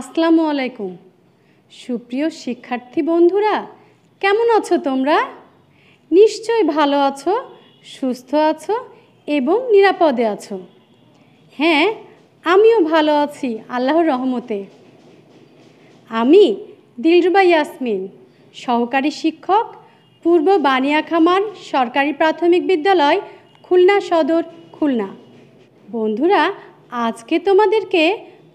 আসসালামু আলাইকুম সুপ্রিয় শিক্ষার্থী বন্ধুরা কেমন আছো তোমরা নিশ্চয়ই ভালো আছো সুস্থ আছো এবং নিরাপদে আছো হ্যাঁ আমিও ভালো আছি আল্লাহর রহমতে আমি দিলরুবা ইয়াসমিন সহকারী শিক্ষক পূর্ব বানিয়াখামার সরকারি প্রাথমিক বিদ্যালয় খুলনা সদর খুলনা বন্ধুরা আজকে তোমাদেরকে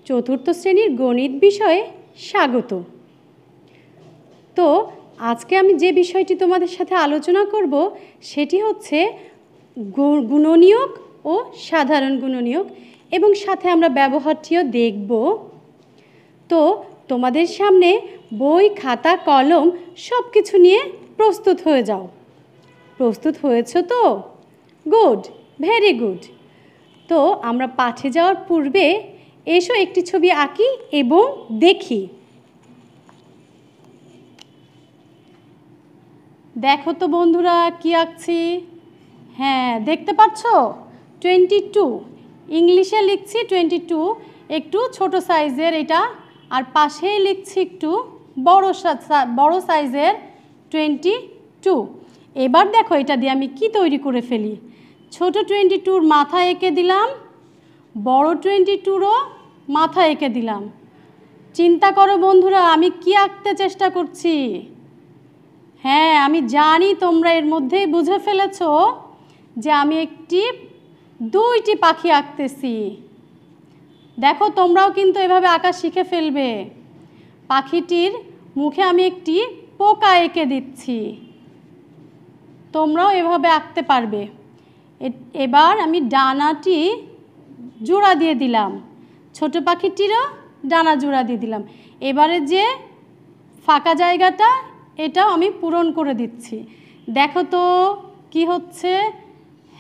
চতুর্থ শ্রেণীর গণিত বিষয়ে স্বাগত তো আজকে আমি যে বিষয়টি তোমাদের সাথে আলোচনা করব সেটি হচ্ছে গুণনীয়ক ও সাধারণ গুণনীয়ক এবং সাথে আমরা ব্যবহারটিও দেখব তো তোমাদের সামনে বই খাতা কলম সব কিছু নিয়ে প্রস্তুত হয়ে যাও প্রস্তুত হয়েছ তো গুড ভেরি গুড তো আমরা পাঠে যাওয়ার পূর্বে এসো একটি ছবি আঁকি এবং দেখি দেখো তো বন্ধুরা কি আঁকছি হ্যাঁ দেখতে পাচ্ছ টোয়েন্টি টু ইংলিশে লিখছি টোয়েন্টি টু একটু ছোট সাইজের এটা আর পাশেই লিখছি একটু বড় বড় সাইজের টোয়েন্টি টু এবার দেখো এটা দিয়ে আমি কি তৈরি করে ফেলি ছোট টোয়েন্টি টুর মাথা এঁকে দিলাম বড় টোয়েন্টি টুরও মাথা এঁকে দিলাম চিন্তা করো বন্ধুরা আমি কি আঁকতে চেষ্টা করছি হ্যাঁ আমি জানি তোমরা এর মধ্যেই বুঝে ফেলেছ যে আমি একটি দুইটি পাখি আঁকতেছি দেখো তোমরাও কিন্তু এভাবে আঁকা শিখে ফেলবে পাখিটির মুখে আমি একটি পোকা এঁকে দিচ্ছি তোমরাও এভাবে আঁকতে পারবে এবার আমি ডানাটি জোড়া দিয়ে দিলাম ছোট পাখিটিরও ডানা জোড়া দিয়ে দিলাম এবারে যে ফাঁকা জায়গাটা এটাও আমি পূরণ করে দিচ্ছি দেখো তো কি হচ্ছে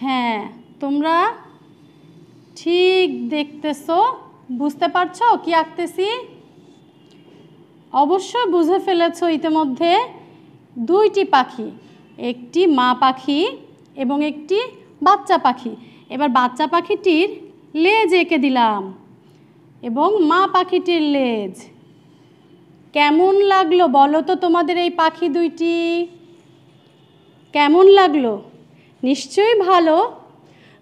হ্যাঁ তোমরা ঠিক দেখতেছো বুঝতে পারছো কি আঁকতেছি অবশ্যই বুঝে ফেলেছো ইতিমধ্যে দুইটি পাখি একটি মা পাখি এবং একটি বাচ্চা পাখি এবার বাচ্চা পাখিটির লেজ এঁকে দিলাম এবং মা পাখিটির লেজ কেমন লাগলো বলো তো তোমাদের এই পাখি দুইটি কেমন লাগলো নিশ্চয়ই ভালো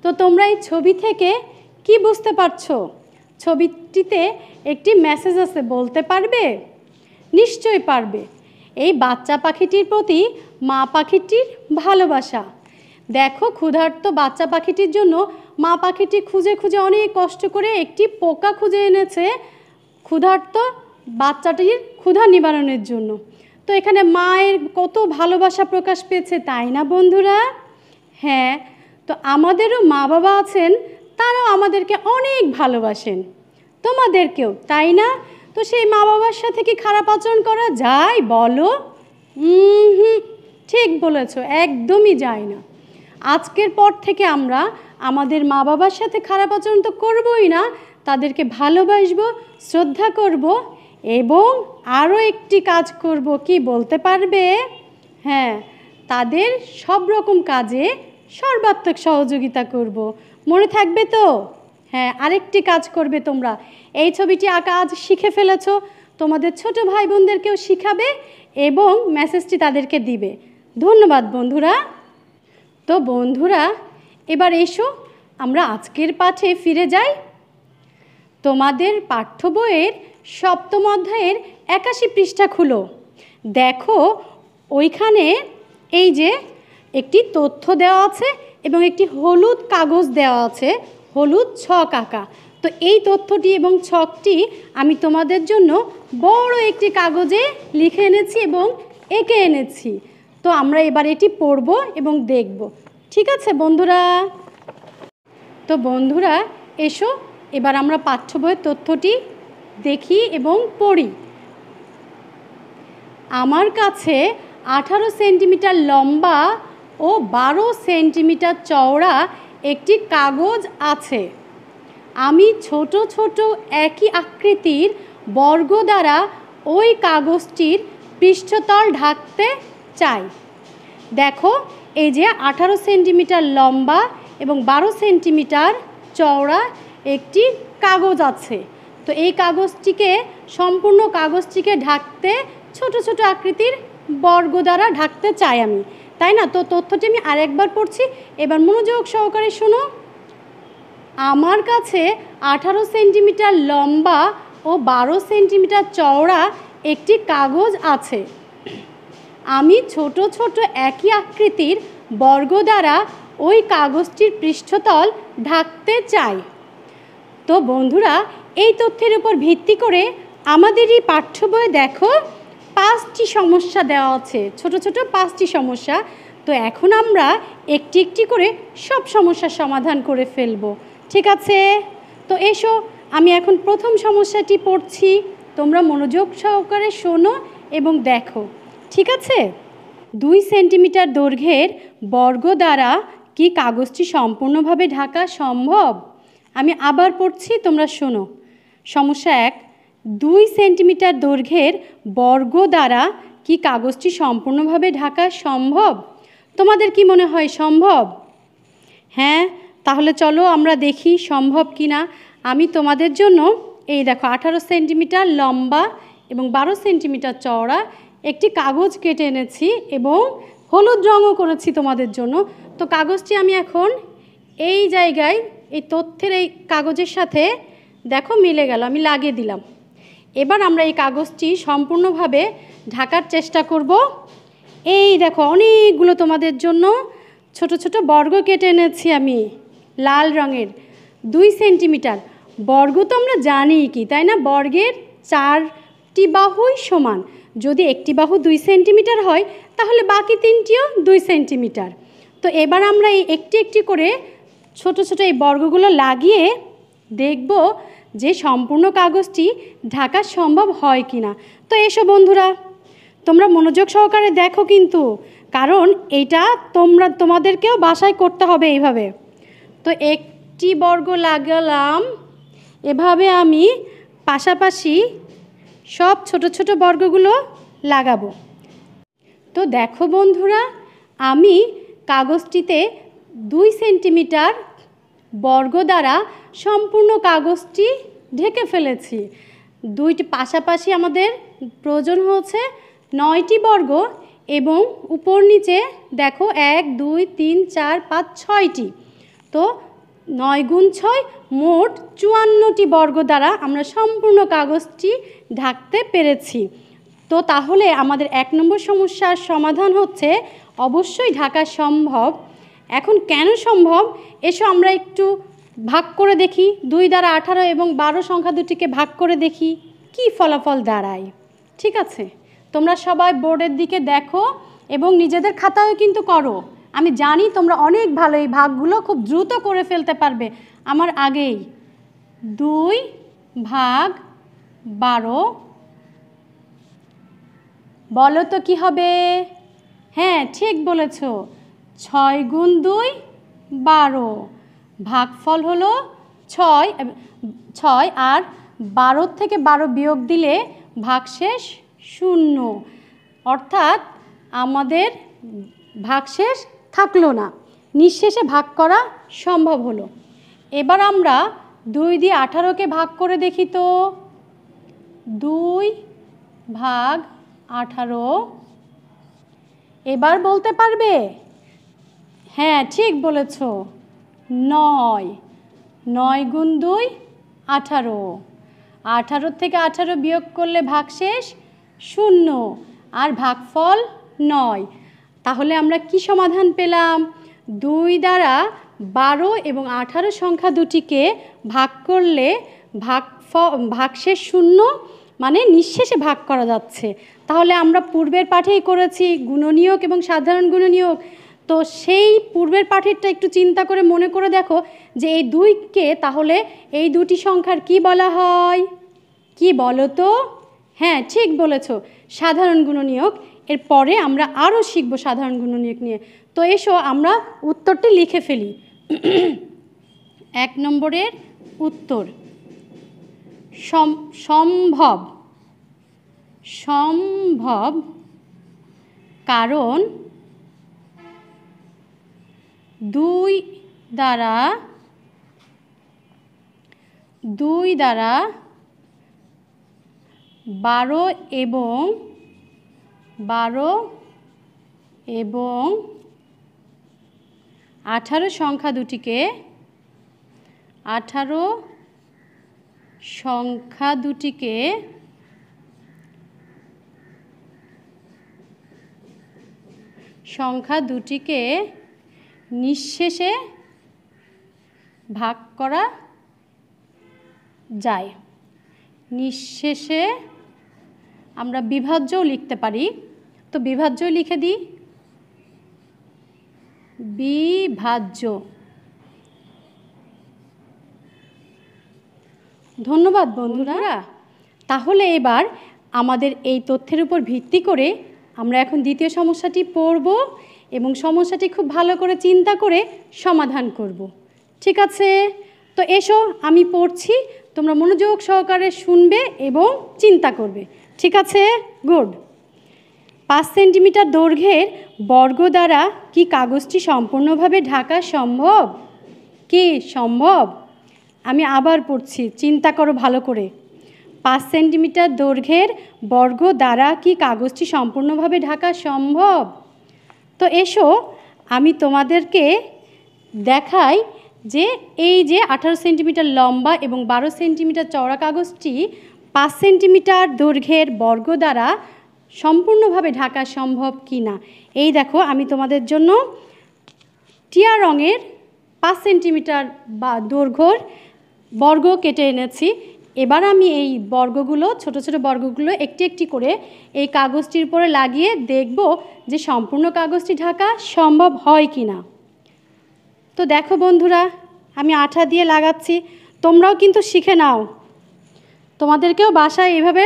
তো তোমরা এই ছবি থেকে কি বুঝতে পারছো ছবিটিতে একটি মেসেজ আছে বলতে পারবে নিশ্চয়ই পারবে এই বাচ্চা পাখিটির প্রতি মা পাখিটির ভালোবাসা দেখো ক্ষুধার্ত বাচ্চা পাখিটির জন্য মা পাখিটি খুঁজে খুঁজে অনেক কষ্ট করে একটি পোকা খুঁজে এনেছে ক্ষুধার্ত বাচ্চাটির ক্ষুধা নিবারণের জন্য তো এখানে মায়ের কত ভালোবাসা প্রকাশ পেয়েছে তাই না বন্ধুরা হ্যাঁ তো আমাদেরও মা বাবা আছেন তারাও আমাদেরকে অনেক ভালোবাসেন তোমাদেরকেও তাই না তো সেই মা বাবার সাথে কি খারাপ আচরণ করা যায় বলো হুম ঠিক বলেছ একদমই যায় না আজকের পর থেকে আমরা আমাদের মা বাবার সাথে খারাপ আচরণ তো করবই না তাদেরকে ভালোবাসব শ্রদ্ধা করব এবং আরও একটি কাজ করব কি বলতে পারবে হ্যাঁ তাদের সব রকম কাজে সর্বাত্মক সহযোগিতা করব মনে থাকবে তো হ্যাঁ আরেকটি কাজ করবে তোমরা এই ছবিটি আঁকা আজ শিখে ফেলেছ তোমাদের ছোট ভাই বোনদেরকেও শিখাবে এবং মেসেজটি তাদেরকে দিবে ধন্যবাদ বন্ধুরা তো বন্ধুরা এবার এসো আমরা আজকের পাঠে ফিরে যাই তোমাদের পাঠ্য বইয়ের সপ্তম অধ্যায়ের একাশি পৃষ্ঠা খুলো দেখো ওইখানে এই যে একটি তথ্য দেওয়া আছে এবং একটি হলুদ কাগজ দেওয়া আছে হলুদ ছক আঁকা তো এই তথ্যটি এবং ছকটি আমি তোমাদের জন্য বড় একটি কাগজে লিখে এনেছি এবং এঁকে এনেছি তো আমরা এবার এটি পড়ব এবং দেখব ঠিক আছে বন্ধুরা তো বন্ধুরা এসো এবার আমরা পাঠ্য বইয়ের তথ্যটি দেখি এবং পড়ি আমার কাছে আঠারো সেন্টিমিটার লম্বা ও বারো সেন্টিমিটার চওড়া একটি কাগজ আছে আমি ছোট ছোট একই আকৃতির বর্গ দ্বারা ওই কাগজটির পৃষ্ঠতল ঢাকতে চাই দেখো এই যে আঠারো সেন্টিমিটার লম্বা এবং বারো সেন্টিমিটার চওড়া একটি কাগজ আছে তো এই কাগজটিকে সম্পূর্ণ কাগজটিকে ঢাকতে ছোট ছোট আকৃতির বর্গ দ্বারা ঢাকতে চাই আমি তাই না তো তথ্যটি আমি আরেকবার পড়ছি এবার মনোযোগ সহকারে শোনো আমার কাছে আঠারো সেন্টিমিটার লম্বা ও বারো সেন্টিমিটার চওড়া একটি কাগজ আছে আমি ছোট ছোট একই আকৃতির বর্গ দ্বারা ওই কাগজটির পৃষ্ঠতল ঢাকতে চাই তো বন্ধুরা এই তথ্যের উপর ভিত্তি করে আমাদের এই পাঠ্য বই দেখো পাঁচটি সমস্যা দেওয়া আছে ছোট ছোট পাঁচটি সমস্যা তো এখন আমরা একটি একটি করে সব সমস্যার সমাধান করে ফেলবো ঠিক আছে তো এসো আমি এখন প্রথম সমস্যাটি পড়ছি তোমরা মনোযোগ সহকারে শোনো এবং দেখো ঠিক আছে দুই সেন্টিমিটার দৈর্ঘ্যের বর্গ দ্বারা কি কাগজটি সম্পূর্ণভাবে ঢাকা সম্ভব আমি আবার পড়ছি তোমরা শোনো সমস্যা এক দুই সেন্টিমিটার দৈর্ঘ্যের বর্গ দ্বারা কি কাগজটি সম্পূর্ণভাবে ঢাকা সম্ভব তোমাদের কি মনে হয় সম্ভব হ্যাঁ তাহলে চলো আমরা দেখি সম্ভব কি না আমি তোমাদের জন্য এই দেখো আঠারো সেন্টিমিটার লম্বা এবং বারো সেন্টিমিটার চওড়া একটি কাগজ কেটে এনেছি এবং হলুদ রঙও করেছি তোমাদের জন্য তো কাগজটি আমি এখন এই জায়গায় এই তথ্যের এই কাগজের সাথে দেখো মিলে গেল আমি লাগিয়ে দিলাম এবার আমরা এই কাগজটি সম্পূর্ণভাবে ঢাকার চেষ্টা করব এই দেখো অনেকগুলো তোমাদের জন্য ছোট ছোট বর্গ কেটে এনেছি আমি লাল রঙের দুই সেন্টিমিটার বর্গ তো আমরা জানি কি তাই না বর্গের চারটি বাহুই সমান যদি একটি বাহু দুই সেন্টিমিটার হয় তাহলে বাকি তিনটিও দুই সেন্টিমিটার তো এবার আমরা এই একটি একটি করে ছোট ছোট এই বর্গগুলো লাগিয়ে দেখব যে সম্পূর্ণ কাগজটি ঢাকা সম্ভব হয় কি না তো এসো বন্ধুরা তোমরা মনোযোগ সহকারে দেখো কিন্তু কারণ এটা তোমরা তোমাদেরকেও বাসায় করতে হবে এইভাবে তো একটি বর্গ লাগালাম এভাবে আমি পাশাপাশি সব ছোট ছোট বর্গগুলো লাগাবো তো দেখো বন্ধুরা আমি কাগজটিতে দুই সেন্টিমিটার বর্গ দ্বারা সম্পূর্ণ কাগজটি ঢেকে ফেলেছি দুইটি পাশাপাশি আমাদের প্রয়োজন হচ্ছে নয়টি বর্গ এবং উপর নিচে দেখো এক দুই তিন চার পাঁচ ছয়টি তো নয় গুণ ছয় মোট চুয়ান্নটি বর্গ দ্বারা আমরা সম্পূর্ণ কাগজটি ঢাকতে পেরেছি তো তাহলে আমাদের এক নম্বর সমস্যার সমাধান হচ্ছে অবশ্যই ঢাকা সম্ভব এখন কেন সম্ভব এসো আমরা একটু ভাগ করে দেখি দুই দ্বারা আঠারো এবং বারো সংখ্যা দুটিকে ভাগ করে দেখি কি ফলাফল দাঁড়ায় ঠিক আছে তোমরা সবাই বোর্ডের দিকে দেখো এবং নিজেদের খাতাও কিন্তু করো আমি জানি তোমরা অনেক ভালো এই ভাগগুলো খুব দ্রুত করে ফেলতে পারবে আমার আগেই দুই ভাগ বারো বলো তো কী হবে হ্যাঁ ঠিক বলেছ ছয় গুণ দুই বারো ভাগফল হলো ছয় ছয় আর বারো থেকে বারো বিয়োগ দিলে ভাগশেষ শূন্য অর্থাৎ আমাদের ভাগশেষ থাকলো না নিঃশেষে ভাগ করা সম্ভব হলো এবার আমরা দুই দিয়ে আঠারোকে ভাগ করে দেখি তো দুই ভাগ আঠারো এবার বলতে পারবে হ্যাঁ ঠিক বলেছ নয় নয় গুণ দুই আঠারো আঠারো থেকে আঠারো বিয়োগ করলে ভাগ শেষ শূন্য আর ভাগফল নয় তাহলে আমরা কি সমাধান পেলাম দুই দ্বারা বারো এবং আঠারো সংখ্যা দুটিকে ভাগ করলে ফ ভাগশেষ শূন্য মানে নিঃশেষে ভাগ করা যাচ্ছে তাহলে আমরা পূর্বের পাঠেই করেছি গুণনীয়ক এবং সাধারণ গুণনীয়ক তো সেই পূর্বের পাঠেরটা একটু চিন্তা করে মনে করে দেখো যে এই দুইকে তাহলে এই দুটি সংখ্যার কি বলা হয় কি বলো তো হ্যাঁ ঠিক বলেছ সাধারণ গুণনীয়ক এরপরে আমরা আরও শিখব সাধারণ গুণনীয়ক নিয়ে তো এসো আমরা উত্তরটি লিখে ফেলি এক নম্বরের উত্তর সম্ভব সম্ভব কারণ দুই দ্বারা দুই দ্বারা বারো এবং বারো এবং আঠারো সংখ্যা দুটিকে আঠারো সংখ্যা দুটিকে সংখ্যা দুটিকে নিঃশেষে ভাগ করা যায় নিঃশেষে আমরা বিভাজ্যও লিখতে পারি তো বিভাজ্য লিখে দিই বিভাজ্য ধন্যবাদ বন্ধুরা তাহলে এবার আমাদের এই তথ্যের উপর ভিত্তি করে আমরা এখন দ্বিতীয় সমস্যাটি পড়ব এবং সমস্যাটি খুব ভালো করে চিন্তা করে সমাধান করব। ঠিক আছে তো এসো আমি পড়ছি তোমরা মনোযোগ সহকারে শুনবে এবং চিন্তা করবে ঠিক আছে গুড পাঁচ সেন্টিমিটার দৈর্ঘ্যের বর্গ দ্বারা কি কাগজটি সম্পূর্ণভাবে ঢাকা সম্ভব কি সম্ভব আমি আবার পড়ছি চিন্তা করো ভালো করে পাঁচ সেন্টিমিটার দৈর্ঘ্যের বর্গ দ্বারা কি কাগজটি সম্পূর্ণভাবে ঢাকা সম্ভব তো এসো আমি তোমাদেরকে দেখাই যে এই যে আঠারো সেন্টিমিটার লম্বা এবং বারো সেন্টিমিটার চওড়া কাগজটি পাঁচ সেন্টিমিটার দৈর্ঘ্যের বর্গ দ্বারা সম্পূর্ণভাবে ঢাকা সম্ভব কি না এই দেখো আমি তোমাদের জন্য টিয়া রঙের পাঁচ সেন্টিমিটার বা দৈর্ঘ্যর বর্গ কেটে এনেছি এবার আমি এই বর্গগুলো ছোট ছোট বর্গগুলো একটি একটি করে এই কাগজটির উপরে লাগিয়ে দেখব যে সম্পূর্ণ কাগজটি ঢাকা সম্ভব হয় কি না তো দেখো বন্ধুরা আমি আঠা দিয়ে লাগাচ্ছি তোমরাও কিন্তু শিখে নাও তোমাদেরকেও বাসায় এভাবে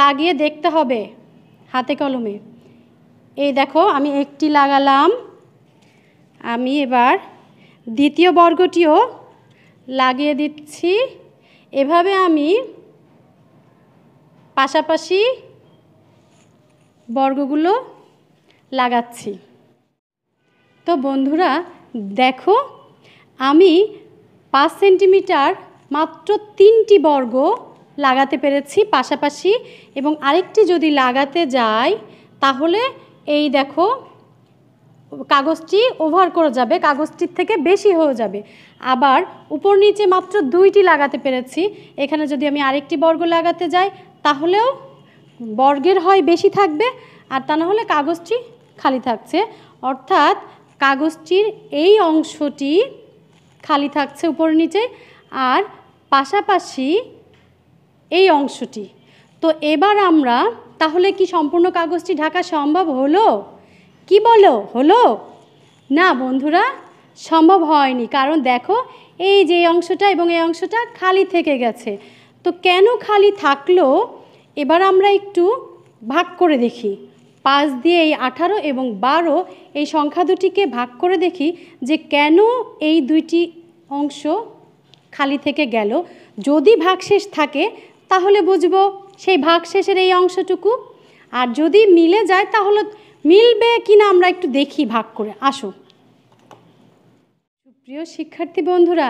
লাগিয়ে দেখতে হবে হাতে কলমে এই দেখো আমি একটি লাগালাম আমি এবার দ্বিতীয় বর্গটিও লাগিয়ে দিচ্ছি এভাবে আমি পাশাপাশি বর্গগুলো লাগাচ্ছি তো বন্ধুরা দেখো আমি পাঁচ সেন্টিমিটার মাত্র তিনটি বর্গ লাগাতে পেরেছি পাশাপাশি এবং আরেকটি যদি লাগাতে যাই তাহলে এই দেখো কাগজটি ওভার করে যাবে কাগজটির থেকে বেশি হয়ে যাবে আবার উপর নিচে মাত্র দুইটি লাগাতে পেরেছি এখানে যদি আমি আরেকটি বর্গ লাগাতে যাই তাহলেও বর্গের হয় বেশি থাকবে আর তা না হলে কাগজটি খালি থাকছে অর্থাৎ কাগজটির এই অংশটি খালি থাকছে উপর নিচে আর পাশাপাশি এই অংশটি তো এবার আমরা তাহলে কি সম্পূর্ণ কাগজটি ঢাকা সম্ভব হলো কি বলো হলো না বন্ধুরা সম্ভব হয়নি কারণ দেখো এই যে অংশটা এবং এই অংশটা খালি থেকে গেছে তো কেন খালি থাকলো এবার আমরা একটু ভাগ করে দেখি পাঁচ দিয়ে এই আঠারো এবং বারো এই সংখ্যা দুটিকে ভাগ করে দেখি যে কেন এই দুইটি অংশ খালি থেকে গেল যদি ভাগশেষ থাকে তাহলে বুঝবো সেই ভাগশেষের এই অংশটুকু আর যদি মিলে যায় তাহলে মিলবে কি না আমরা একটু দেখি ভাগ করে আসো প্রিয় শিক্ষার্থী বন্ধুরা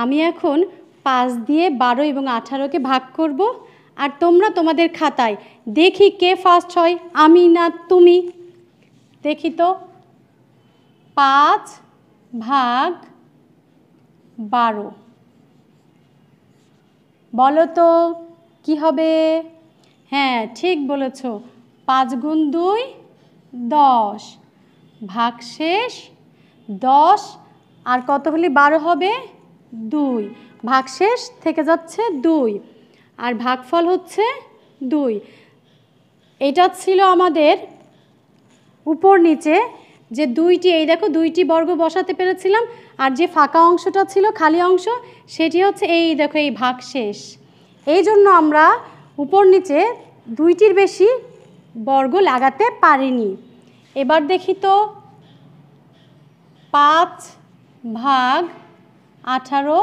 আমি এখন পাঁচ দিয়ে বারো এবং আঠারোকে ভাগ করব আর তোমরা তোমাদের খাতায় দেখি কে ফার্স্ট হয় আমি না তুমি দেখি তো পাঁচ ভাগ বারো বলো তো কী হবে হ্যাঁ ঠিক বলেছ পাঁচ গুণ দুই দশ ভাগশেষ দশ আর কত হলে বারো হবে দুই ভাগশেষ থেকে যাচ্ছে দুই আর ভাগফল হচ্ছে দুই এটা ছিল আমাদের উপর নিচে যে দুইটি এই দেখো দুইটি বর্গ বসাতে পেরেছিলাম আর যে ফাঁকা অংশটা ছিল খালি অংশ সেটি হচ্ছে এই দেখো এই ভাগশেষ এই জন্য আমরা উপর নিচে দুইটির বেশি বর্গ লাগাতে পারিনি এবার দেখি তো পাঁচ ভাগ আঠারো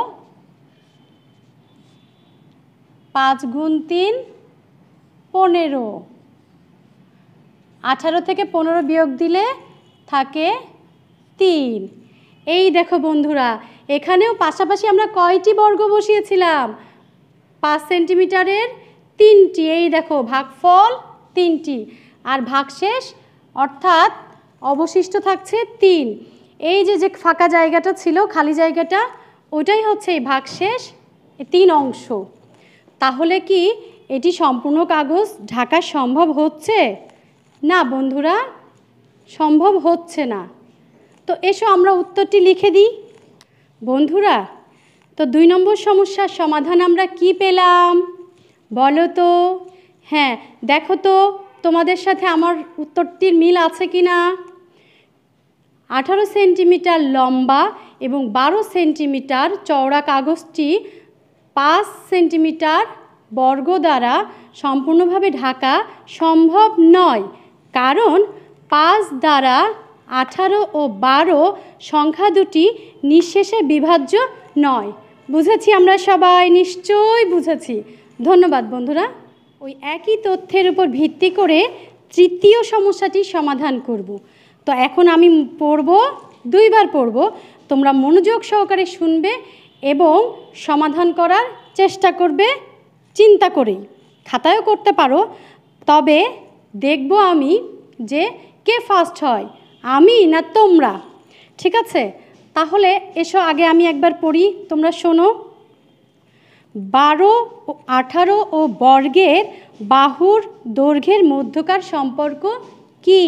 পাঁচ গুণ তিন পনেরো আঠারো থেকে পনেরো বিয়োগ দিলে থাকে তিন এই দেখো বন্ধুরা এখানেও পাশাপাশি আমরা কয়টি বর্গ বসিয়েছিলাম পাঁচ সেন্টিমিটারের তিনটি এই দেখো ভাগফল তিনটি আর ভাগশেষ অর্থাৎ অবশিষ্ট থাকছে তিন এই যে যে ফাঁকা জায়গাটা ছিল খালি জায়গাটা ওটাই হচ্ছে এই ভাগশেষ তিন অংশ তাহলে কি এটি সম্পূর্ণ কাগজ ঢাকা সম্ভব হচ্ছে না বন্ধুরা সম্ভব হচ্ছে না তো এসো আমরা উত্তরটি লিখে দিই বন্ধুরা তো দুই নম্বর সমস্যার সমাধান আমরা কি পেলাম বলো তো হ্যাঁ দেখো তো তোমাদের সাথে আমার উত্তরটির মিল আছে কি না আঠারো সেন্টিমিটার লম্বা এবং বারো সেন্টিমিটার চওড়া কাগজটি পাঁচ সেন্টিমিটার বর্গ দ্বারা সম্পূর্ণভাবে ঢাকা সম্ভব নয় কারণ পাঁচ দ্বারা আঠারো ও বারো সংখ্যা দুটি নিঃশেষে বিভাজ্য নয় বুঝেছি আমরা সবাই নিশ্চয়ই বুঝেছি ধন্যবাদ বন্ধুরা ওই একই তথ্যের উপর ভিত্তি করে তৃতীয় সমস্যাটি সমাধান করব। তো এখন আমি পড়ব দুইবার পড়ব তোমরা মনোযোগ সহকারে শুনবে এবং সমাধান করার চেষ্টা করবে চিন্তা করেই খাতায়ও করতে পারো তবে দেখব আমি যে কে ফার্স্ট হয় আমি না তোমরা ঠিক আছে তাহলে এসো আগে আমি একবার পড়ি তোমরা শোনো বারো আঠারো ও বর্গের বাহুর দৈর্ঘ্যের মধ্যকার সম্পর্ক কি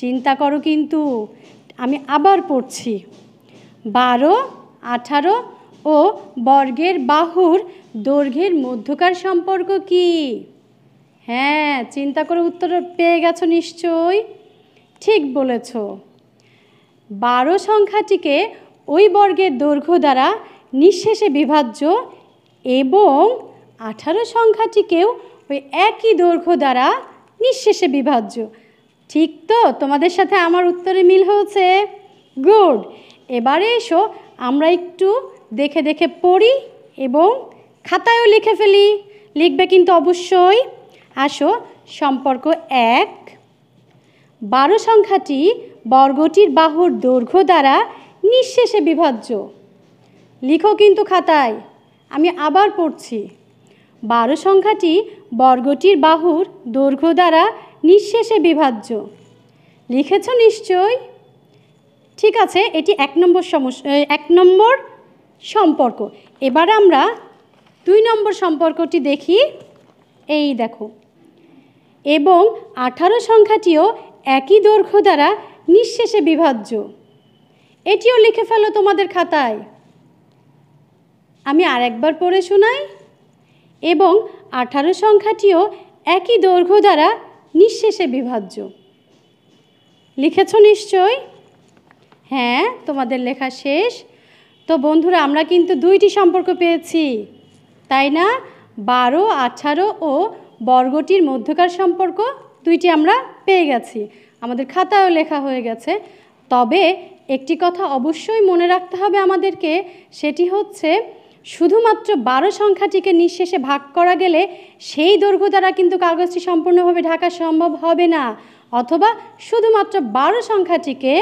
চিন্তা করো কিন্তু আমি আবার পড়ছি বারো আঠারো ও বর্গের বাহুর দৈর্ঘ্যের মধ্যকার সম্পর্ক কি হ্যাঁ চিন্তা করে উত্তর পেয়ে গেছো নিশ্চয়ই ঠিক বলেছ বারো সংখ্যাটিকে ওই বর্গের দৈর্ঘ্য দ্বারা নিঃশেষে বিভাজ্য এবং আঠারো সংখ্যাটিকেও ওই একই দৈর্ঘ্য দ্বারা নিঃশেষে বিভাজ্য ঠিক তো তোমাদের সাথে আমার উত্তরে মিল হয়েছে গুড এবারে এসো আমরা একটু দেখে দেখে পড়ি এবং খাতায়ও লিখে ফেলি লিখবে কিন্তু অবশ্যই আসো সম্পর্ক এক বারো সংখ্যাটি বর্গটির বাহুর দৈর্ঘ্য দ্বারা নিঃশেষে বিভাজ্য লিখো কিন্তু খাতায় আমি আবার পড়ছি বারো সংখ্যাটি বর্গটির বাহুর দৈর্ঘ্য দ্বারা নিঃশেষে বিভাজ্য লিখেছ নিশ্চয় ঠিক আছে এটি এক নম্বর সমস্যা এক নম্বর সম্পর্ক এবার আমরা দুই নম্বর সম্পর্কটি দেখি এই দেখো এবং আঠারো সংখ্যাটিও একই দৈর্ঘ্য দ্বারা নিঃশেষে বিভাজ্য এটিও লিখে ফেলো তোমাদের খাতায় আমি আরেকবার পড়ে শোনাই এবং আঠারো সংখ্যাটিও একই দৈর্ঘ্য দ্বারা নিঃশেষে বিভাজ্য লিখেছ নিশ্চয় হ্যাঁ তোমাদের লেখা শেষ তো বন্ধুরা আমরা কিন্তু দুইটি সম্পর্ক পেয়েছি তাই না বারো আঠারো ও বর্গটির মধ্যকার সম্পর্ক দুইটি আমরা পেয়ে গেছি আমাদের খাতায়ও লেখা হয়ে গেছে তবে একটি কথা অবশ্যই মনে রাখতে হবে আমাদেরকে সেটি হচ্ছে শুধুমাত্র বারো সংখ্যাটিকে নিঃশেষে ভাগ করা গেলে সেই দৈর্ঘ্য দ্বারা কিন্তু কাগজটি সম্পূর্ণভাবে ঢাকা সম্ভব হবে না অথবা শুধুমাত্র বারো সংখ্যাটিকে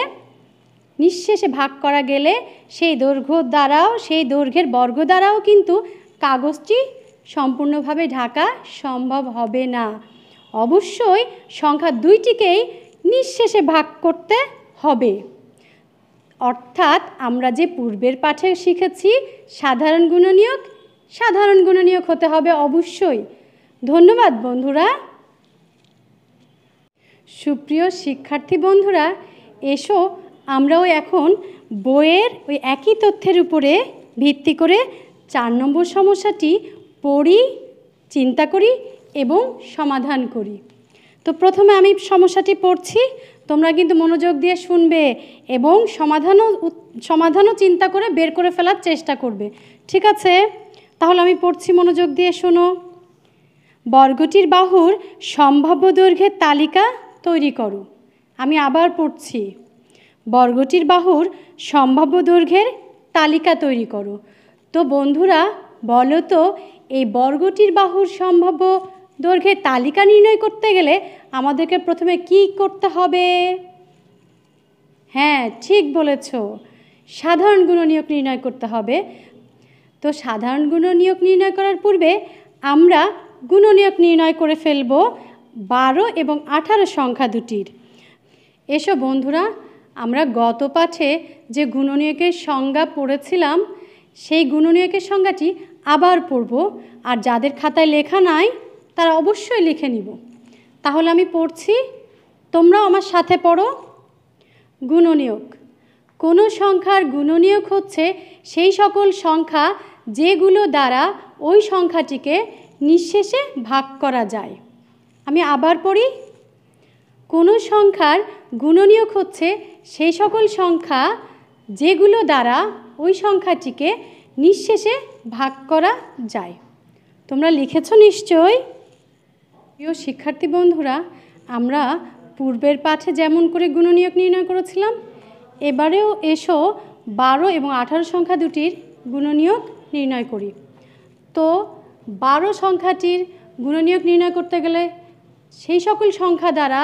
নিঃশেষে ভাগ করা গেলে সেই দৈর্ঘ্য দ্বারাও সেই দৈর্ঘ্যের বর্গ দ্বারাও কিন্তু কাগজটি সম্পূর্ণভাবে ঢাকা সম্ভব হবে না অবশ্যই সংখ্যা দুইটিকেই নিঃশেষে ভাগ করতে হবে অর্থাৎ আমরা যে পূর্বের পাঠে শিখেছি সাধারণ গুণনীয়ক সাধারণ গুণনীয়ক হতে হবে অবশ্যই ধন্যবাদ বন্ধুরা সুপ্রিয় শিক্ষার্থী বন্ধুরা এসো আমরাও এখন বইয়ের ওই একই তথ্যের উপরে ভিত্তি করে চার নম্বর সমস্যাটি পড়ি চিন্তা করি এবং সমাধান করি তো প্রথমে আমি সমস্যাটি পড়ছি তোমরা কিন্তু মনোযোগ দিয়ে শুনবে এবং সমাধানও সমাধানও চিন্তা করে বের করে ফেলার চেষ্টা করবে ঠিক আছে তাহলে আমি পড়ছি মনোযোগ দিয়ে শোনো বর্গটির বাহুর সম্ভাব্য দৈর্ঘ্যের তালিকা তৈরি করো আমি আবার পড়ছি বর্গটির বাহুর সম্ভাব্য দৈর্ঘ্যের তালিকা তৈরি করো তো বন্ধুরা বলো তো এই বর্গটির বাহুর সম্ভাব্য দৈর্ঘ্যের তালিকা নির্ণয় করতে গেলে আমাদেরকে প্রথমে কি করতে হবে হ্যাঁ ঠিক বলেছ সাধারণ গুণনীয়ক নির্ণয় করতে হবে তো সাধারণ গুণনীয়ক নির্ণয় করার পূর্বে আমরা গুণনীয়ক নির্ণয় করে ফেলব বারো এবং আঠারো সংখ্যা দুটির এসো বন্ধুরা আমরা গত পাঠে যে গুণনীয়কের সংজ্ঞা পড়েছিলাম সেই গুণনীয়কের সংজ্ঞাটি আবার পড়ব আর যাদের খাতায় লেখা নাই তারা অবশ্যই লিখে নিব তাহলে আমি পড়ছি তোমরাও আমার সাথে পড়ো গুণনীয়ক কোনো সংখ্যার গুণনীয়ক হচ্ছে সেই সকল সংখ্যা যেগুলো দ্বারা ওই সংখ্যাটিকে নিঃশেষে ভাগ করা যায় আমি আবার পড়ি কোনো সংখ্যার গুণনীয়ক হচ্ছে সেই সকল সংখ্যা যেগুলো দ্বারা ওই সংখ্যাটিকে নিঃশেষে ভাগ করা যায় তোমরা লিখেছ নিশ্চয় প্রিয় শিক্ষার্থী বন্ধুরা আমরা পূর্বের পাঠে যেমন করে গুণনীয়ক নির্ণয় করেছিলাম এবারেও এসো বারো এবং আঠারো সংখ্যা দুটির গুণনীয়ক নির্ণয় করি তো বারো সংখ্যাটির গুণনীয়ক নির্ণয় করতে গেলে সেই সকল সংখ্যা দ্বারা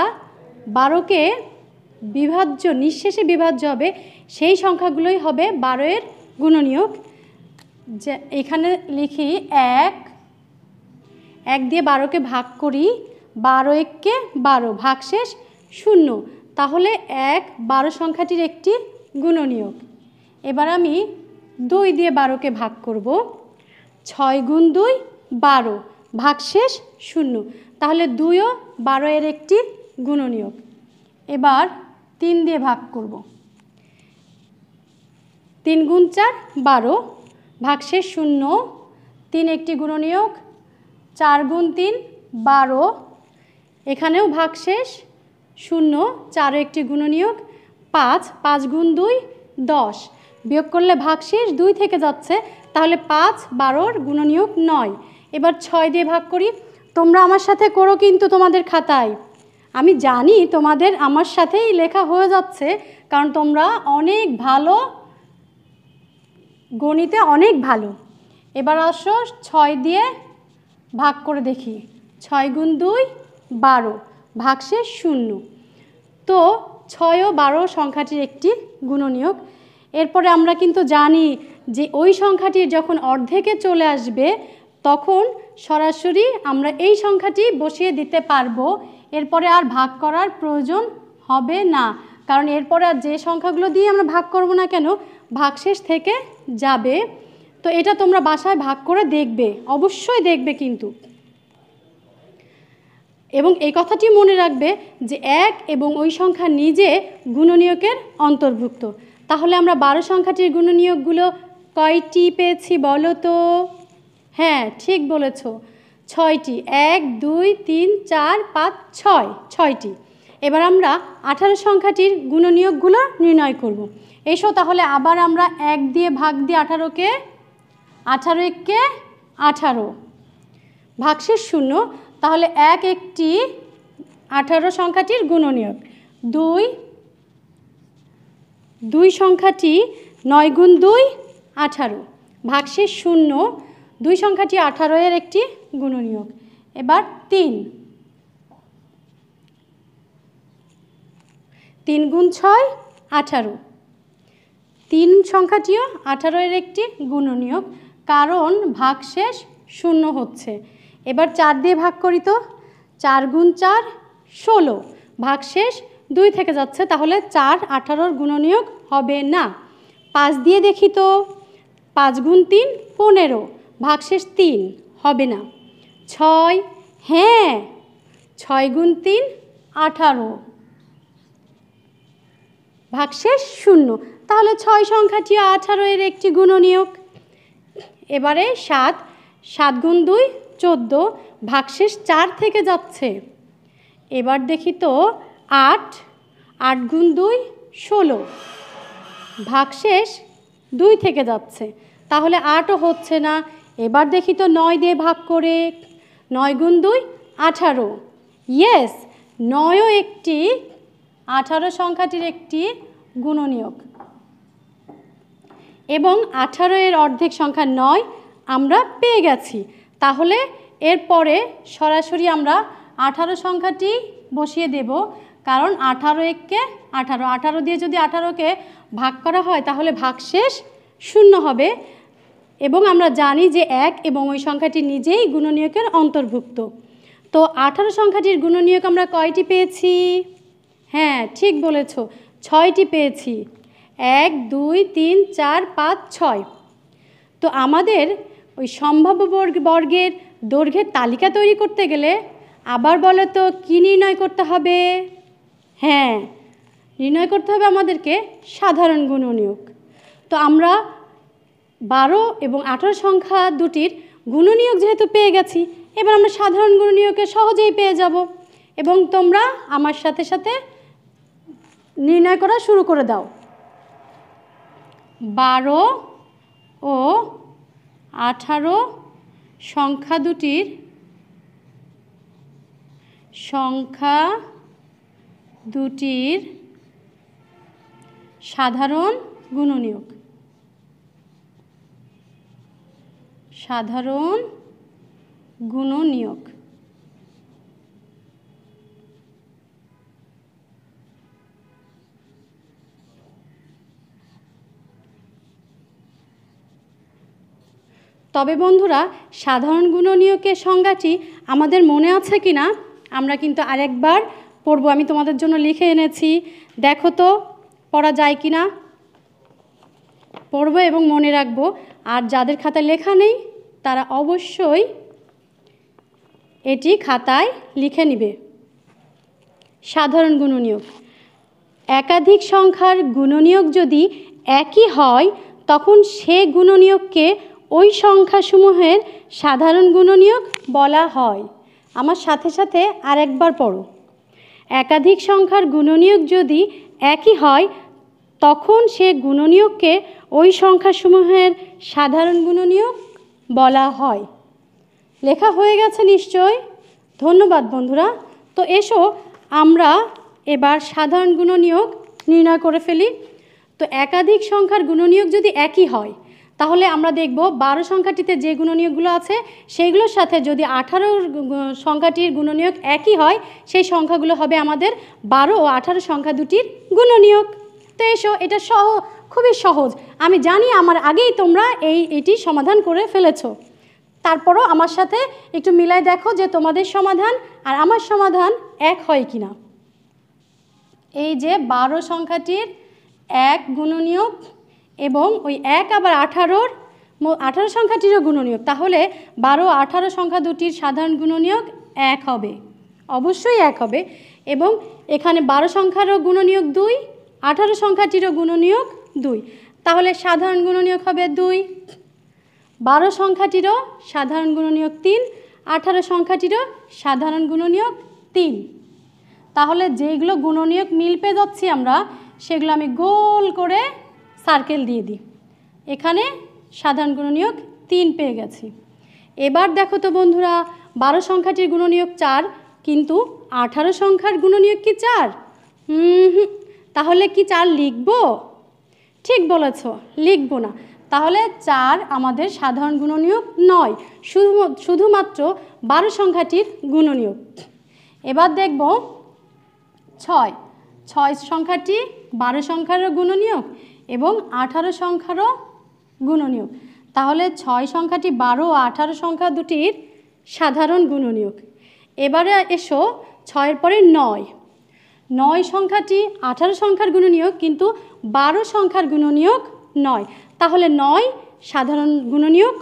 বারোকে বিভাজ্য নিঃশেষে বিভাজ্য হবে সেই সংখ্যাগুলোই হবে বারোয়ের গুণনীয়ক যে এখানে লিখি এক এক দিয়ে বারোকে ভাগ করি বারো এককে বারো ভাগ শেষ শূন্য তাহলে এক বারো সংখ্যাটির একটি গুণনীয়ক এবার আমি দুই দিয়ে বারোকে ভাগ করব ছয় গুণ দুই বারো ভাগশেষ শূন্য তাহলে দুইও বারো এর একটি গুণনীয়ক এবার তিন দিয়ে ভাগ করব তিন গুণ চার বারো ভাগশেষ শূন্য তিন একটি গুণনীয়ক চার গুণ তিন বারো এখানেও ভাগ শেষ শূন্য চার একটি গুণনীয়ক পাঁচ পাঁচ গুণ দুই দশ বিয়োগ করলে ভাগ শেষ দুই থেকে যাচ্ছে তাহলে পাঁচ বারোর গুণনীয়ক নয় এবার ছয় দিয়ে ভাগ করি তোমরা আমার সাথে করো কিন্তু তোমাদের খাতায় আমি জানি তোমাদের আমার সাথেই লেখা হয়ে যাচ্ছে কারণ তোমরা অনেক ভালো গণিতে অনেক ভালো এবার আসো ছয় দিয়ে ভাগ করে দেখি ছয় গুণ দুই বারো ভাগশেষ শূন্য তো ছয় ও বারো সংখ্যাটির একটি গুণনীয়ক এরপরে আমরা কিন্তু জানি যে ওই সংখ্যাটি যখন অর্ধেকে চলে আসবে তখন সরাসরি আমরা এই সংখ্যাটি বসিয়ে দিতে পারবো এরপরে আর ভাগ করার প্রয়োজন হবে না কারণ এরপরে আর যে সংখ্যাগুলো দিয়ে আমরা ভাগ করব না কেন ভাগশেষ থেকে যাবে তো এটা তোমরা বাসায় ভাগ করে দেখবে অবশ্যই দেখবে কিন্তু এবং এই কথাটি মনে রাখবে যে এক এবং ওই সংখ্যা নিজে গুণনীয়কের অন্তর্ভুক্ত তাহলে আমরা বারো সংখ্যাটির গুণনীয়কগুলো কয়টি পেয়েছি বলো তো হ্যাঁ ঠিক বলেছ ছয়টি এক দুই তিন চার পাঁচ ছয় ছয়টি এবার আমরা আঠারো সংখ্যাটির গুণনীয়কগুলো নির্ণয় করব। এসো তাহলে আবার আমরা এক দিয়ে ভাগ দিয়ে আঠারোকে আঠারো এককে আঠারো ভাগশেষ শূন্য তাহলে এক একটি আঠারো সংখ্যাটির গুণনীয়ক দুই দুই সংখ্যাটি নয় গুণ দুই আঠারো ভাগশেষ শূন্য দুই সংখ্যাটি আঠারো এর একটি গুণনীয়ক এবার তিন তিন গুণ ছয় আঠারো তিন সংখ্যাটিও আঠারো এর একটি গুণনীয়ক কারণ ভাগশেষ শূন্য হচ্ছে এবার চার দিয়ে ভাগ করি তো চার গুণ চার ষোলো ভাগশেষ দুই থেকে যাচ্ছে তাহলে চার আঠারোর গুণনীয়োগ হবে না পাঁচ দিয়ে দেখি তো পাঁচ গুণ তিন পনেরো ভাগশেষ তিন হবে না ছয় হ্যাঁ ছয় গুণ তিন আঠারো ভাগশেষ শূন্য তাহলে ছয় সংখ্যাটি আঠারো এর একটি গুণনীয়ক এবারে সাত সাত গুণ দুই চোদ্দো ভাগশেষ চার থেকে যাচ্ছে এবার দেখি তো আট আট গুণ দুই ষোলো ভাগশেষ দুই থেকে যাচ্ছে তাহলে আটও হচ্ছে না এবার দেখি তো নয় দিয়ে ভাগ করে নয় গুণ দুই আঠারো ইয়েস নয়ও একটি আঠারো সংখ্যাটির একটি গুণনীয়ক এবং আঠারো এর অর্ধেক সংখ্যা নয় আমরা পেয়ে গেছি তাহলে এরপরে সরাসরি আমরা আঠারো সংখ্যাটি বসিয়ে দেব কারণ আঠারো এককে আঠারো আঠারো দিয়ে যদি আঠারোকে ভাগ করা হয় তাহলে ভাগশেষ শূন্য হবে এবং আমরা জানি যে এক এবং ওই সংখ্যাটি নিজেই গুণনীয়কের অন্তর্ভুক্ত তো আঠারো সংখ্যাটির গুণনীয়ক আমরা কয়টি পেয়েছি হ্যাঁ ঠিক বলেছ ছয়টি পেয়েছি এক দুই তিন চার পাঁচ ছয় তো আমাদের ওই সম্ভাব্য বর্গের দৈর্ঘ্যের তালিকা তৈরি করতে গেলে আবার বলো তো কী নির্ণয় করতে হবে হ্যাঁ নির্ণয় করতে হবে আমাদেরকে সাধারণ গুণনীয়ক তো আমরা বারো এবং আঠারো সংখ্যা দুটির গুণনীয়ক যেহেতু পেয়ে গেছি এবার আমরা সাধারণ গুণনীয়কে সহজেই পেয়ে যাব এবং তোমরা আমার সাথে সাথে নির্ণয় করা শুরু করে দাও বারো ও আঠারো সংখ্যা দুটির সংখ্যা দুটির সাধারণ গুণনীয়ক সাধারণ গুণনীয়ক তবে বন্ধুরা সাধারণ গুণনীয়কের সংজ্ঞাটি আমাদের মনে আছে কি না আমরা কিন্তু আরেকবার পড়ব আমি তোমাদের জন্য লিখে এনেছি দেখো তো পড়া যায় কি না পড়ব এবং মনে রাখবো আর যাদের খাতায় লেখা নেই তারা অবশ্যই এটি খাতায় লিখে নিবে সাধারণ গুণনীয়ক একাধিক সংখ্যার গুণনীয়ক যদি একই হয় তখন সে গুণনীয়ককে ওই সংখ্যাসমূহের সাধারণ গুণনীয়ক বলা হয় আমার সাথে সাথে আরেকবার পড়ো একাধিক সংখ্যার গুণনীয়ক যদি একই হয় তখন সে গুণনীয়ককে ওই সংখ্যাসমূহের সাধারণ গুণনীয়ক বলা হয় লেখা হয়ে গেছে নিশ্চয় ধন্যবাদ বন্ধুরা তো এসো আমরা এবার সাধারণ গুণনীয়ক নির্ণয় করে ফেলি তো একাধিক সংখ্যার গুণনীয়ক যদি একই হয় তাহলে আমরা দেখব বারো সংখ্যাটিতে যে গুণনীয়কগুলো আছে সেইগুলোর সাথে যদি আঠারো সংখ্যাটির গুণনীয়ক একই হয় সেই সংখ্যাগুলো হবে আমাদের বারো ও আঠারো সংখ্যা দুটির গুণনীয়ক তো এসো এটা সহ খুবই সহজ আমি জানি আমার আগেই তোমরা এই এটি সমাধান করে ফেলেছো তারপরও আমার সাথে একটু মিলাই দেখো যে তোমাদের সমাধান আর আমার সমাধান এক হয় কি না এই যে বারো সংখ্যাটির এক গুণনীয়ক এবং ওই এক আবার আঠারোর আঠারো সংখ্যাটিরও গুণনীয়ক তাহলে বারো আঠারো সংখ্যা দুটির সাধারণ গুণনীয়ক এক হবে অবশ্যই এক হবে এবং এখানে বারো সংখ্যারও গুণনীয়ক দুই আঠারো সংখ্যাটিরও গুণনীয়ক দুই তাহলে সাধারণ গুণনীয়ক হবে দুই বারো সংখ্যাটিরও সাধারণ গুণনীয়ক তিন আঠারো সংখ্যাটিরও সাধারণ গুণনীয়ক তিন তাহলে যেইগুলো গুণনীয়ক মিল পেয়ে যাচ্ছি আমরা সেগুলো আমি গোল করে সার্কেল দিয়ে দিই এখানে সাধারণ গুণনীয়ক তিন পেয়ে গেছি এবার দেখো তো বন্ধুরা বারো সংখ্যাটির গুণনীয়ক চার কিন্তু আঠারো সংখ্যার গুণনীয়ক কি চার তাহলে কি চার লিখব ঠিক বলেছ লিখব না তাহলে চার আমাদের সাধারণ গুণনীয়ক নয় শুধু শুধুমাত্র বারো সংখ্যাটির গুণনীয়ক এবার দেখব ছয় ছয় সংখ্যাটি বারো সংখ্যার গুণনীয়ক এবং আঠারো সংখ্যারও গুণনীয়ক তাহলে ছয় সংখ্যাটি বারো ও আঠারো সংখ্যা দুটির সাধারণ গুণনীয়ক এবারে এসো ছয়ের পরে নয় নয় সংখ্যাটি আঠারো সংখ্যার গুণনীয়ক কিন্তু বারো সংখ্যার গুণনীয়ক নয় তাহলে নয় সাধারণ গুণনীয়ক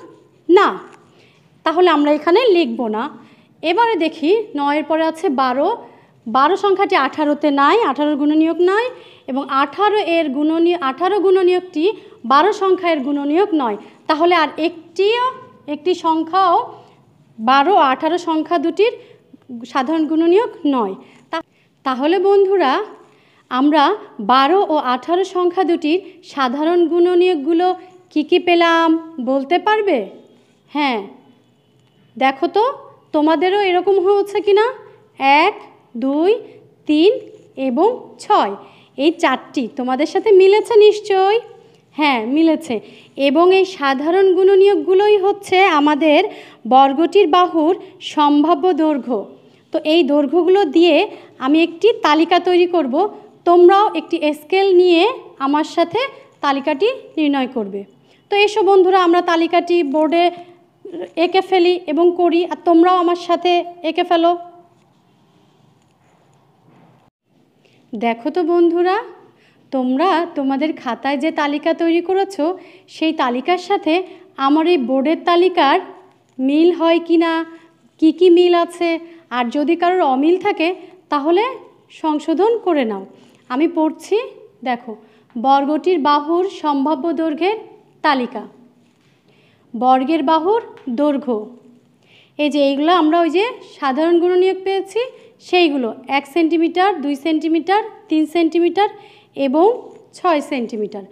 না তাহলে আমরা এখানে লিখব না এবারে দেখি নয়ের পরে আছে বারো বারো সংখ্যাটি আঠারোতে নাই আঠারোর গুণনীয়ক নয় এবং আঠারো এর গুণনীয় আঠারো গুণনীয়কটি বারো সংখ্যা এর গুণনীয়ক নয় তাহলে আর একটিও একটি সংখ্যাও বারো আঠারো সংখ্যা দুটির সাধারণ গুণনীয়ক নয় তাহলে বন্ধুরা আমরা বারো ও আঠারো সংখ্যা দুটির সাধারণ গুণনীয়কগুলো কি কি পেলাম বলতে পারবে হ্যাঁ দেখো তো তোমাদেরও এরকম হয়েছে কি না এক দুই তিন এবং ছয় এই চারটি তোমাদের সাথে মিলেছে নিশ্চয় হ্যাঁ মিলেছে এবং এই সাধারণ গুণনীয়কগুলোই হচ্ছে আমাদের বর্গটির বাহুর সম্ভাব্য দৈর্ঘ্য তো এই দৈর্ঘ্যগুলো দিয়ে আমি একটি তালিকা তৈরি করব তোমরাও একটি স্কেল নিয়ে আমার সাথে তালিকাটি নির্ণয় করবে তো এসো বন্ধুরা আমরা তালিকাটি বোর্ডে এঁকে ফেলি এবং করি আর তোমরাও আমার সাথে এঁকে ফেলো দেখো তো বন্ধুরা তোমরা তোমাদের খাতায় যে তালিকা তৈরি করেছ সেই তালিকার সাথে আমার এই বোর্ডের তালিকার মিল হয় কি না কী কী মিল আছে আর যদি কারোর অমিল থাকে তাহলে সংশোধন করে নাও আমি পড়ছি দেখো বর্গটির বাহুর সম্ভাব্য দৈর্ঘ্যের তালিকা বর্গের বাহুর দৈর্ঘ্য এই যে এইগুলো আমরা ওই যে সাধারণ গুণনীয়ক পেয়েছি সেইগুলো এক সেন্টিমিটার দুই সেন্টিমিটার তিন সেন্টিমিটার এবং ছয় সেন্টিমিটার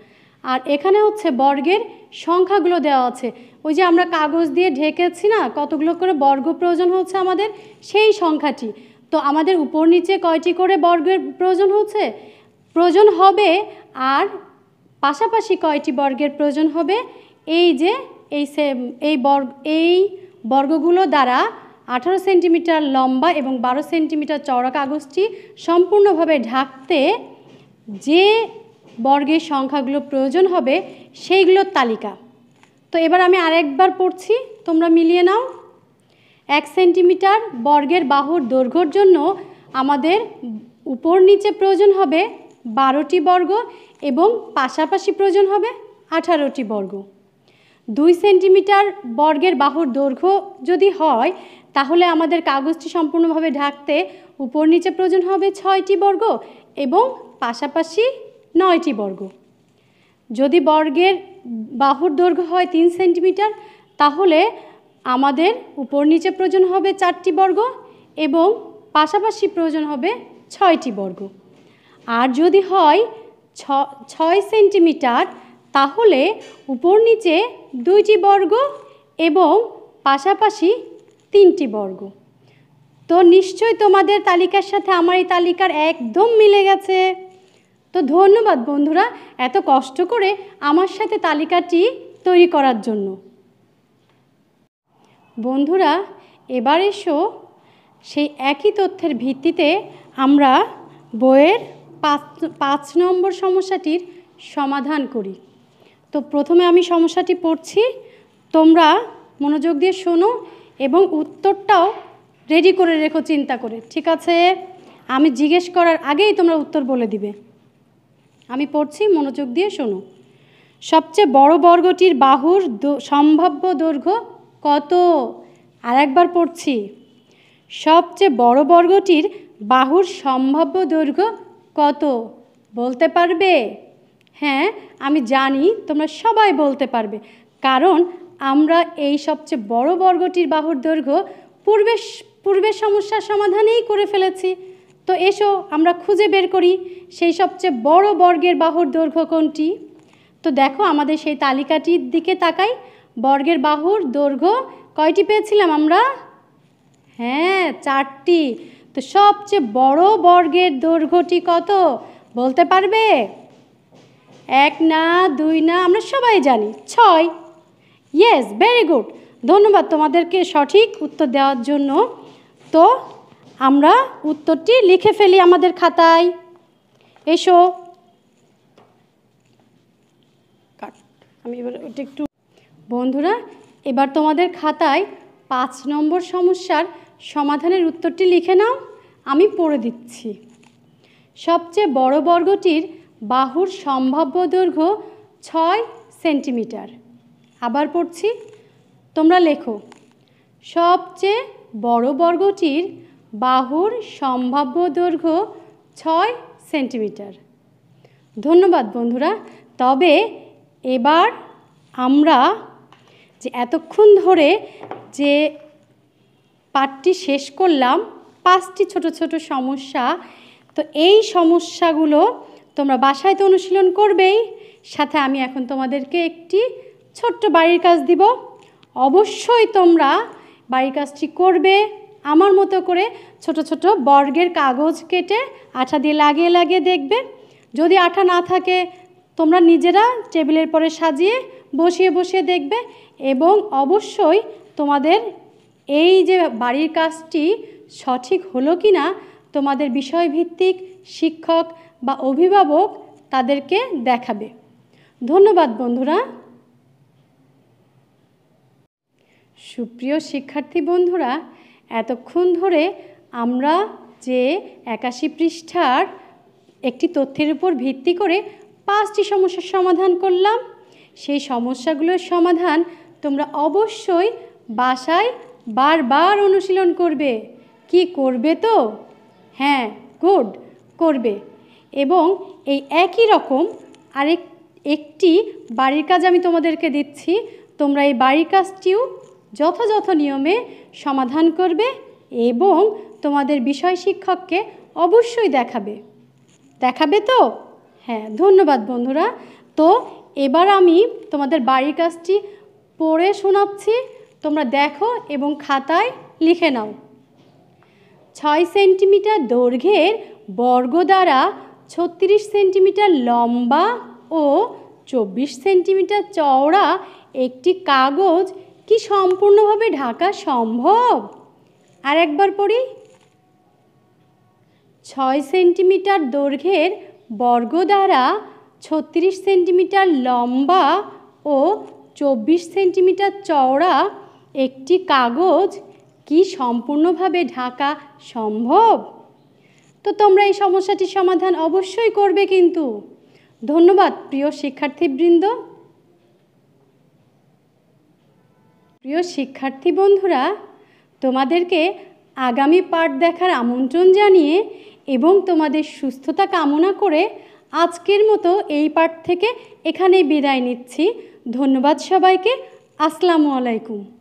আর এখানে হচ্ছে বর্গের সংখ্যাগুলো দেওয়া আছে ওই যে আমরা কাগজ দিয়ে ঢেকেছি না কতগুলো করে বর্গ প্রয়োজন হচ্ছে আমাদের সেই সংখ্যাটি তো আমাদের উপর নিচে কয়টি করে বর্গের প্রয়োজন হচ্ছে প্রয়োজন হবে আর পাশাপাশি কয়টি বর্গের প্রয়োজন হবে এই যে এই সে এই বর্গ এই বর্গগুলো দ্বারা আঠারো সেন্টিমিটার লম্বা এবং বারো সেন্টিমিটার চওড়া কাগজটি সম্পূর্ণভাবে ঢাকতে যে বর্গের সংখ্যাগুলো প্রয়োজন হবে সেইগুলোর তালিকা তো এবার আমি আরেকবার পড়ছি তোমরা মিলিয়ে নাও এক সেন্টিমিটার বর্গের বাহুর দৈর্ঘ্যর জন্য আমাদের উপর নিচে প্রয়োজন হবে বারোটি বর্গ এবং পাশাপাশি প্রয়োজন হবে আঠারোটি বর্গ দুই সেন্টিমিটার বর্গের বাহুর দৈর্ঘ্য যদি হয় তাহলে আমাদের কাগজটি সম্পূর্ণভাবে ঢাকতে উপর নিচে প্রয়োজন হবে ছয়টি বর্গ এবং পাশাপাশি নয়টি বর্গ যদি বর্গের বাহুর দৈর্ঘ্য হয় তিন সেন্টিমিটার তাহলে আমাদের উপর নিচে প্রয়োজন হবে চারটি বর্গ এবং পাশাপাশি প্রয়োজন হবে ছয়টি বর্গ আর যদি হয় ছ ছয় সেন্টিমিটার তাহলে উপর নিচে দুইটি বর্গ এবং পাশাপাশি তিনটি বর্গ তো নিশ্চয় তোমাদের তালিকার সাথে আমার এই তালিকার একদম মিলে গেছে তো ধন্যবাদ বন্ধুরা এত কষ্ট করে আমার সাথে তালিকাটি তৈরি করার জন্য বন্ধুরা এবার এসো সেই একই তথ্যের ভিত্তিতে আমরা বইয়ের পাঁচ পাঁচ নম্বর সমস্যাটির সমাধান করি তো প্রথমে আমি সমস্যাটি পড়ছি তোমরা মনোযোগ দিয়ে শোনো এবং উত্তরটাও রেডি করে রেখো চিন্তা করে ঠিক আছে আমি জিজ্ঞেস করার আগেই তোমরা উত্তর বলে দিবে আমি পড়ছি মনোযোগ দিয়ে শোনো সবচেয়ে বড় বর্গটির বাহুর সম্ভাব্য দৈর্ঘ্য কত আর একবার পড়ছি সবচেয়ে বড় বর্গটির বাহুর সম্ভাব্য দৈর্ঘ্য কত বলতে পারবে হ্যাঁ আমি জানি তোমরা সবাই বলতে পারবে কারণ আমরা এই সবচেয়ে বড় বর্গটির বাহুর দৈর্ঘ্য পূর্বের পূর্বের সমস্যার সমাধানেই করে ফেলেছি তো এসো আমরা খুঁজে বের করি সেই সবচেয়ে বড় বর্গের বাহুর দৈর্ঘ্য কোনটি তো দেখো আমাদের সেই তালিকাটির দিকে তাকাই বর্গের বাহুর দৈর্ঘ্য কয়টি পেয়েছিলাম আমরা হ্যাঁ চারটি তো সবচেয়ে বড় বর্গের দৈর্ঘ্যটি কত বলতে পারবে এক না দুই না আমরা সবাই জানি ছয় ইয়েস ভেরি গুড ধন্যবাদ তোমাদেরকে সঠিক উত্তর দেওয়ার জন্য তো আমরা উত্তরটি লিখে ফেলি আমাদের খাতায় এসো কাট আমি এবার ওটা একটু বন্ধুরা এবার তোমাদের খাতায় পাঁচ নম্বর সমস্যার সমাধানের উত্তরটি লিখে নাও আমি পড়ে দিচ্ছি সবচেয়ে বড় বর্গটির বাহুর সম্ভাব্য দৈর্ঘ্য ছয় সেন্টিমিটার আবার পড়ছি তোমরা লেখো সবচেয়ে বড় বর্গটির বাহুর সম্ভাব্য দৈর্ঘ্য ছয় সেন্টিমিটার ধন্যবাদ বন্ধুরা তবে এবার আমরা যে এতক্ষণ ধরে যে পাঠটি শেষ করলাম পাঁচটি ছোট ছোট সমস্যা তো এই সমস্যাগুলো তোমরা বাসায় তো অনুশীলন করবেই সাথে আমি এখন তোমাদেরকে একটি ছোট্ট বাড়ির কাজ দিব অবশ্যই তোমরা বাড়ির কাজটি করবে আমার মতো করে ছোট ছোট বর্গের কাগজ কেটে আঠা দিয়ে লাগিয়ে লাগিয়ে দেখবে যদি আঠা না থাকে তোমরা নিজেরা টেবিলের পরে সাজিয়ে বসিয়ে বসিয়ে দেখবে এবং অবশ্যই তোমাদের এই যে বাড়ির কাজটি সঠিক হলো কি না তোমাদের বিষয়ভিত্তিক শিক্ষক বা অভিভাবক তাদেরকে দেখাবে ধন্যবাদ বন্ধুরা সুপ্রিয় শিক্ষার্থী বন্ধুরা এতক্ষণ ধরে আমরা যে একাশি পৃষ্ঠার একটি তথ্যের উপর ভিত্তি করে পাঁচটি সমস্যার সমাধান করলাম সেই সমস্যাগুলোর সমাধান তোমরা অবশ্যই বাসায় বারবার অনুশীলন করবে কি করবে তো হ্যাঁ গুড করবে এবং এই একই রকম আরেক একটি বাড়ির কাজ আমি তোমাদেরকে দিচ্ছি তোমরা এই বাড়ির কাজটিও যথাযথ নিয়মে সমাধান করবে এবং তোমাদের বিষয় শিক্ষককে অবশ্যই দেখাবে দেখাবে তো হ্যাঁ ধন্যবাদ বন্ধুরা তো এবার আমি তোমাদের বাড়ির কাজটি পড়ে শোনাচ্ছি তোমরা দেখো এবং খাতায় লিখে নাও ছয় সেন্টিমিটার দৈর্ঘ্যের বর্গ দ্বারা ছত্রিশ সেন্টিমিটার লম্বা ও চব্বিশ সেন্টিমিটার চওড়া একটি কাগজ কি সম্পূর্ণভাবে ঢাকা সম্ভব আর একবার পড়ি ছয় সেন্টিমিটার দৈর্ঘ্যের বর্গ দ্বারা ছত্রিশ সেন্টিমিটার লম্বা ও চব্বিশ সেন্টিমিটার চওড়া একটি কাগজ কি সম্পূর্ণভাবে ঢাকা সম্ভব তো তোমরা এই সমস্যাটির সমাধান অবশ্যই করবে কিন্তু ধন্যবাদ প্রিয় শিক্ষার্থীবৃন্দ প্রিয় শিক্ষার্থী বন্ধুরা তোমাদেরকে আগামী পাঠ দেখার আমন্ত্রণ জানিয়ে এবং তোমাদের সুস্থতা কামনা করে আজকের মতো এই পাঠ থেকে এখানেই বিদায় নিচ্ছি ধন্যবাদ সবাইকে আসসালামু আলাইকুম